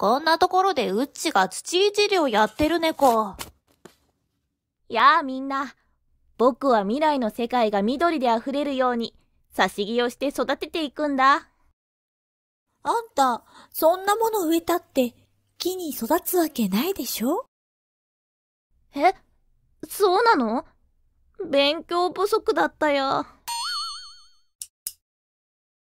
こんなところでうっちが土いじりをやってる猫。やあみんな、僕は未来の世界が緑で溢れるように、差し木をして育てていくんだ。あんた、そんなもの植えたって、木に育つわけないでしょえ、そうなの勉強不足だったよ。